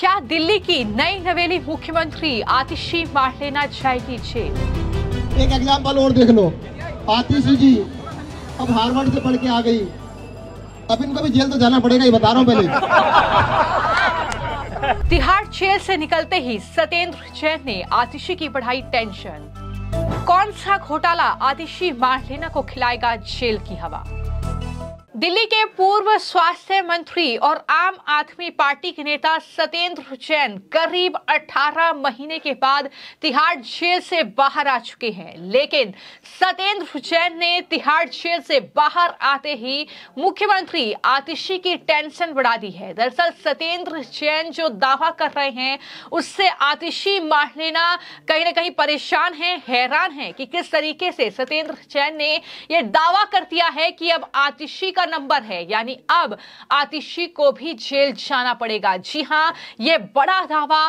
क्या दिल्ली की नई नवेली मुख्यमंत्री आतिशी मार लेना चाहेगी एक एग्जाम्पल और देख लो आतिशी जी अब हार्वर्ड से पढ़ के आ गई अब इनको भी जेल तो जाना पड़ेगा ये बता रहा हूँ पहले तिहाड़ जेल से निकलते ही सत्येंद्र जैन ने आतिशी की पढ़ाई टेंशन कौन सा घोटाला आतिशी मार को खिलाएगा जेल की हवा दिल्ली के पूर्व स्वास्थ्य मंत्री और आम आदमी पार्टी के नेता सत्येंद्र जैन करीब 18 महीने के बाद तिहाड़ जेल से बाहर आ चुके हैं लेकिन सत्येंद्र जैन ने तिहाड़ जेल से बाहर आते ही मुख्यमंत्री आतिशी की टेंशन बढ़ा दी है दरअसल सत्येंद्र जैन जो दावा कर रहे हैं उससे आतिशी मार लेना कहीं ना कहीं परेशान है हैरान है कि किस तरीके से सत्येंद्र जैन ने यह दावा कर दिया है कि अब आतिशी का नंबर है यानी अब आतिशी को भी जेल जाना पड़ेगा जी हाँ यह बड़ा दावा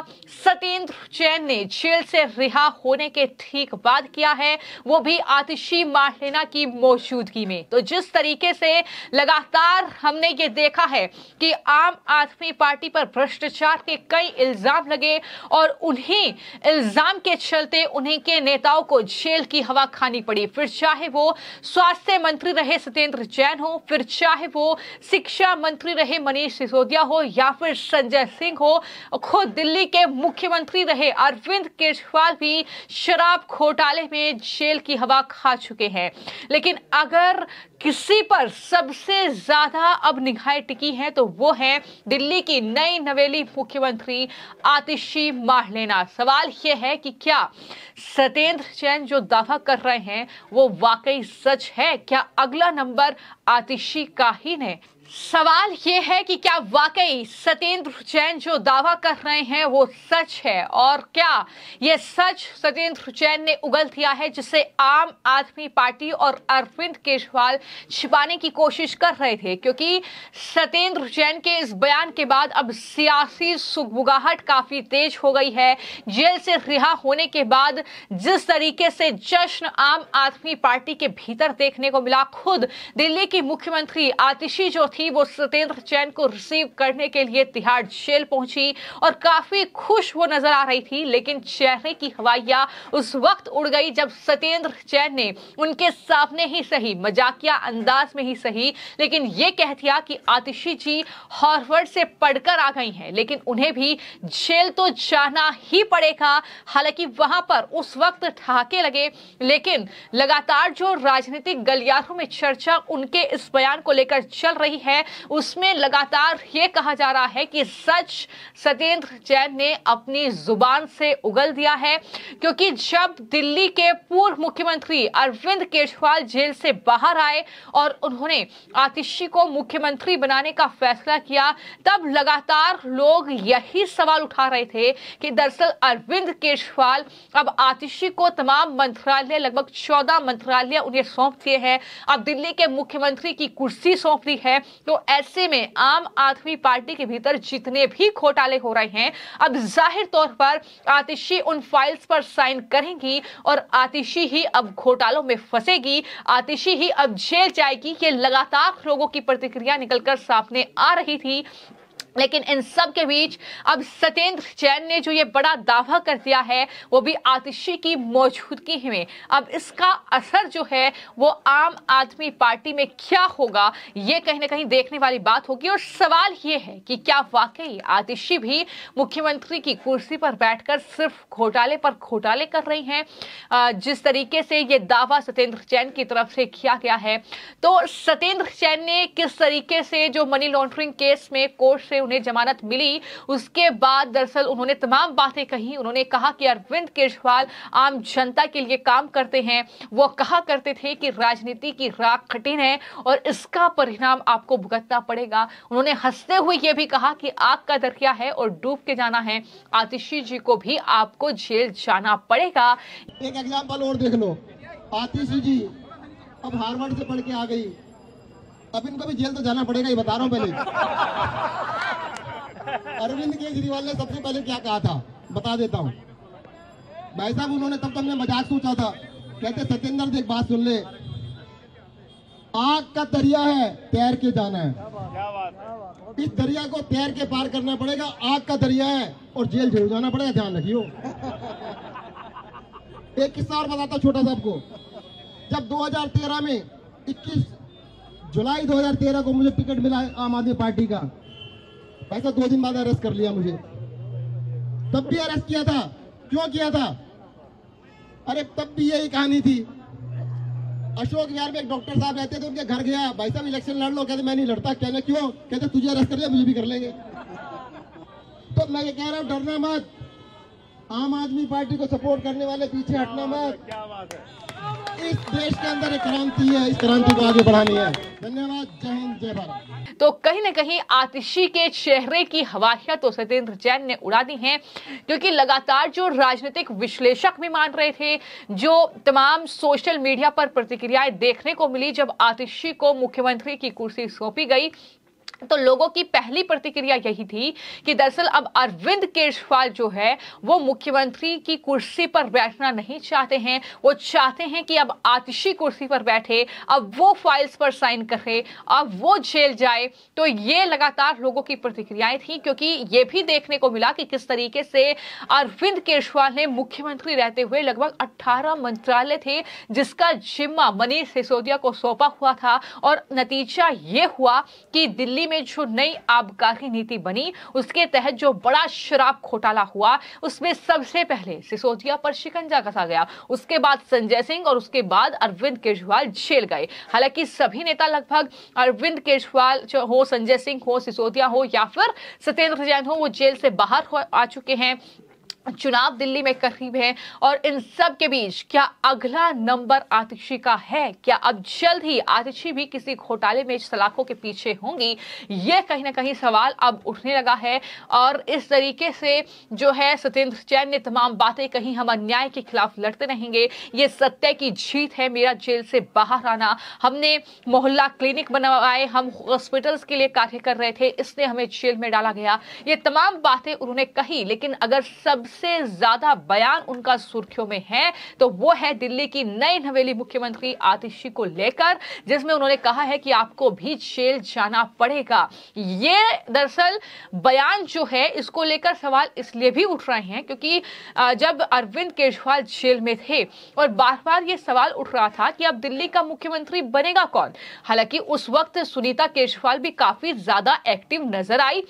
सत्येंद्र जैन ने जेल से रिहा होने के ठीक बाद किया है वो भी आतिशी मारलेना की मौजूदगी में तो जिस तरीके से लगातार हमने ये देखा है कि आम आदमी पार्टी पर भ्रष्टाचार के कई इल्जाम लगे और उन्हीं इल्जाम के चलते उन्हीं के नेताओं को जेल की हवा खानी पड़ी फिर चाहे वो स्वास्थ्य मंत्री रहे सत्येंद्र जैन हो फिर चाहे वो शिक्षा मंत्री रहे मनीष सिसोदिया हो या फिर संजय सिंह हो खुद दिल्ली के मुख्यमंत्री रहे अरविंद केजरीवाल भी शराब घोटाले में जेल की हवा खा चुके हैं लेकिन अगर किसी पर सबसे ज्यादा अब निगाहें टिकी हैं तो वो है दिल्ली की नई नवेली मुख्यमंत्री आतिशी माहलेना सवाल ये है कि क्या सत्येंद्र जैन जो दावा कर रहे हैं वो वाकई सच है क्या अगला नंबर आतिशी का ही है सवाल ये है कि क्या वाकई सत्येंद्र जैन जो दावा कर रहे हैं वो सच है और क्या ये सच सत्येंद्र जैन ने उगल दिया है जिसे आम आदमी पार्टी और अरविंद केजरीवाल छिपाने की कोशिश कर रहे थे क्योंकि सत्येंद्र जैन के इस बयान के बाद अब सियासी सुगबुगाहट काफी तेज हो गई है जेल से रिहा होने के बाद जिस तरीके से जश्न आम आदमी पार्टी के भीतर देखने को मिला खुद दिल्ली की मुख्यमंत्री आतिशी जो थी थी वो सत्येंद्र जैन को रिसीव करने के लिए तिहाड़ जेल पहुंची और काफी खुश वो नजर आ रही थी लेकिन चेहरे की हवाइया उस वक्त उड़ गई जब सत्येंद्र जैन ने उनके सामने ही सही मजाकिया अंदाज में ही सही लेकिन ये कह दिया कि आतिशी जी हॉरवर्ड से पढ़कर आ गई हैं लेकिन उन्हें भी जेल तो जाना ही पड़ेगा हालांकि वहां पर उस वक्त ठहाके लगे लेकिन लगातार जो राजनीतिक गलियारों में चर्चा उनके इस बयान को लेकर चल रही है है उसमें लगातार ये कहा जा रहा है कि सच सत्येंद्र जैन ने अपनी जुबान से उगल दिया है क्योंकि जब दिल्ली के पूर्व मुख्यमंत्री अरविंद केजरीवाल जेल से बाहर आए और उन्होंने आतिशी को मुख्यमंत्री बनाने का फैसला किया तब लगातार लोग यही सवाल उठा रहे थे कि दरअसल अरविंद केजरीवाल अब आतिशी को तमाम मंत्रालय लगभग चौदह मंत्रालय उन्हें सौंप दिए हैं अब दिल्ली के मुख्यमंत्री की कुर्सी सौंप दी है तो ऐसे में आम आदमी पार्टी के भीतर जितने भी घोटाले हो रहे हैं अब जाहिर तौर पर आतिशी उन फाइल्स पर साइन करेंगी और आतिशी ही अब घोटालों में फंसेगी आतिशी ही अब जेल जाएगी ये लगातार लोगों की प्रतिक्रिया निकलकर सामने आ रही थी लेकिन इन सब के बीच अब सत्येंद्र जैन ने जो ये बड़ा दावा कर दिया है वो भी आतिशी की मौजूदगी में अब इसका असर जो है वो आम आदमी पार्टी में क्या होगा ये कहीं ना कहीं देखने वाली बात होगी और सवाल ये है कि क्या वाकई आतिशी भी मुख्यमंत्री की कुर्सी पर बैठकर सिर्फ घोटाले पर घोटाले कर रही हैं जिस तरीके से ये दावा सत्येंद्र जैन की तरफ से किया गया है तो सत्येंद्र जैन ने किस तरीके से जो मनी लॉन्ड्रिंग केस में कोर्ट से उन्हें जमानत मिली उसके बाद दरअसल उन्होंने तमाम बातें कही उन्होंने कहा कि अरविंद केजरीवाल आम जनता के लिए काम करते हैं वो कहा करते थे कि राजनीति की राख कठिन है और इसका परिणाम आपको भुगतना पड़ेगा उन्होंने हंसते हुए यह भी कहा कि आग का दरिया है और डूब के जाना है आतिशी जी को भी आपको जेल जाना पड़ेगा एक एग्जाम्पल और देख लो आतिशी जी अब हार्वर्ड से पढ़ के आ गई अब इनको भी जेल तो जाना पड़ेगा ये बता रहा हूँ पहले अरविंद केजरीवाल ने सबसे पहले क्या कहा था बता देता हूँ भाई साहब उन्होंने तब तक मजाक सोचा था कहते सत्येंद्र एक बात सुन ले आग का दरिया है तैर के जाना है इस दरिया को तैर के पार करना पड़ेगा आग का दरिया है और जेल जरूर जाना पड़ेगा ध्यान रखियो एक किस्सा और बताता छोटा साहब को जब 2013 में 21 जुलाई 2013 को मुझे टिकट मिला आम आदमी पार्टी का भाई साहब दो दिन बाद अरेस्ट कर लिया मुझे तब भी अरेस्ट किया था क्यों किया था अरे तब भी यही कहानी थी अशोक यार में एक डॉक्टर साहब रहते थे उनके घर गया भाई साहब इलेक्शन लड़ लो कहते मैं नहीं लड़ता कहने क्यों कहते तुझे अरेस्ट कर लिया मुझे भी कर लेंगे तो मैं ये कह रहा हूँ डरना मत आम आदमी पार्टी को सपोर्ट करने वाले पीछे हटना मत इस देश के अंदर एक क्रांति है इस क्रांति को आगे बढ़ानी है धन्यवाद जय हिंद जय भारत तो कहीं ना कहीं आतिशी के चेहरे की हवाशिया तो सत्येंद्र जैन ने उड़ा दी है क्योंकि लगातार जो राजनीतिक विश्लेषक भी मान रहे थे जो तमाम सोशल मीडिया पर प्रतिक्रियाएं देखने को मिली जब आतिशी को मुख्यमंत्री की कुर्सी सौंपी गई तो लोगों की पहली प्रतिक्रिया यही थी कि दरअसल अब अरविंद केजरीवाल जो है वो मुख्यमंत्री की कुर्सी पर बैठना नहीं चाहते हैं वो चाहते हैं कि अब आतिशी कुर्सी पर बैठे अब वो फाइल्स पर साइन करे अब वो जेल जाए तो ये लगातार लोगों की प्रतिक्रियाएं थी क्योंकि ये भी देखने को मिला कि किस तरीके से अरविंद केजरीवाल ने मुख्यमंत्री रहते हुए लगभग अट्ठारह मंत्रालय थे जिसका जिम्मा मनीष सिसोदिया को सौंपा हुआ था और नतीजा ये हुआ कि दिल्ली में जो नई आबकारी नीति बनी उसके तहत जो बड़ा शराब घोटाला हुआ उसमें सबसे पहले सिसोदिया पर शिकंजा कसा गया उसके बाद संजय सिंह और उसके बाद अरविंद केजरीवाल जेल गए हालांकि सभी नेता लगभग अरविंद केजरीवाल हो संजय सिंह हो सिसोदिया हो या फिर सत्येंद्र जैन हो वो जेल से बाहर आ चुके हैं चुनाव दिल्ली में करीब है और इन सब के बीच क्या अगला नंबर आतिशी का है क्या अब जल्द ही आतिशी भी किसी घोटाले में सलाखों के पीछे होंगी यह कहीं ना कहीं सवाल अब उठने लगा है और इस तरीके से जो है सत्येंद्र जैन ने तमाम बातें कही हम अन्याय के खिलाफ लड़ते रहेंगे ये सत्य की जीत है मेरा जेल से बाहर आना हमने मोहल्ला क्लिनिक बनवाए हम हॉस्पिटल्स के लिए कार्य कर रहे थे इसने हमें जेल में डाला गया ये तमाम बातें उन्होंने कही लेकिन अगर सब सबसे ज्यादा बयान उनका सुर्खियों में है तो वो है दिल्ली की नई नवेली मुख्यमंत्री आतिशी को लेकर जिसमें उन्होंने कहा है कि आपको भी जेल जाना पड़ेगा ये दरअसल बयान जो है इसको लेकर सवाल इसलिए भी उठ रहे हैं क्योंकि जब अरविंद केजरीवाल जेल में थे और बार बार ये सवाल उठ रहा था कि अब दिल्ली का मुख्यमंत्री बनेगा कौन हालांकि उस वक्त सुनीता केजरीवाल भी काफी ज्यादा एक्टिव नजर आई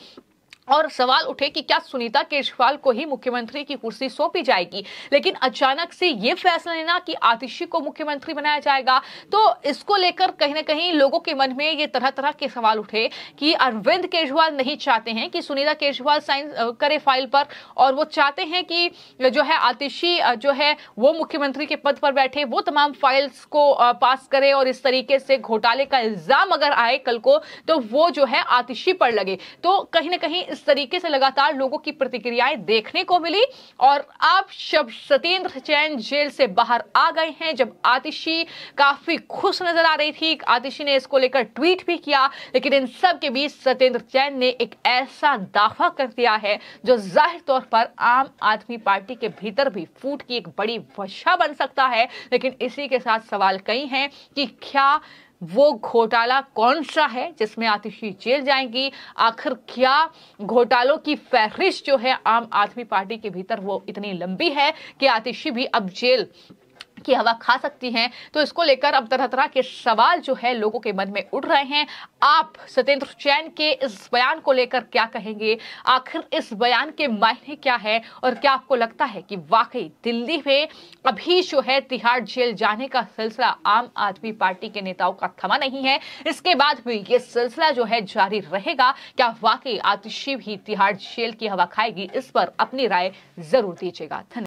और सवाल उठे कि क्या सुनीता केजरीवाल को ही मुख्यमंत्री की कुर्सी सौंपी जाएगी लेकिन अचानक से ये फैसला लेना कि आतिशी को मुख्यमंत्री बनाया जाएगा तो इसको लेकर कहीं ना कहीं लोगों के मन में ये तरह तरह के सवाल उठे कि अरविंद केजरीवाल नहीं चाहते हैं कि सुनीता केजरीवाल साइन करे फाइल पर और वो चाहते हैं कि जो है आतिशी जो है वो मुख्यमंत्री के पद पर बैठे वो तमाम फाइल्स को पास करे और इस तरीके से घोटाले का इल्जाम अगर आए कल को तो वो जो है आतिशी पर लगे तो कहीं ना कहीं इस तरीके से लगातार लोगों की प्रतिक्रियाएं देखने को मिली और अब जब सत्येंद्र जैन जेल से बाहर आ गए हैं जब आतिशी काफी खुश नजर आ रही थी आतिशी ने इसको लेकर ट्वीट भी किया लेकिन इन सब के बीच सत्येंद्र जैन ने एक ऐसा दावा कर दिया है जो जाहिर तौर पर आम आदमी पार्टी के भीतर भी फूट की एक बड़ी वशा बन सकता है लेकिन इसी के साथ सवाल कई हैं कि क्या वो घोटाला कौन सा है जिसमें आतिशी जेल जाएंगी आखिर क्या घोटालों की फहरिश जो है आम आदमी पार्टी के भीतर वो इतनी लंबी है कि आतिशी भी अब जेल की हवा खा सकती हैं तो इसको लेकर अब तरह तरह के सवाल जो है लोगों के मन में उठ रहे हैं आप सत्येंद्र जैन के इस बयान को लेकर क्या कहेंगे आखिर इस बयान के मायने क्या है और क्या आपको लगता है कि वाकई दिल्ली में अभी जो है तिहाड़ जेल जाने का सिलसिला आम आदमी पार्टी के नेताओं का थमा नहीं है इसके बाद भी ये सिलसिला जो है जारी रहेगा क्या वाकई आतिशी भी तिहाड़ जेल की हवा खाएगी इस पर अपनी राय जरूर दीजिएगा धन्यवाद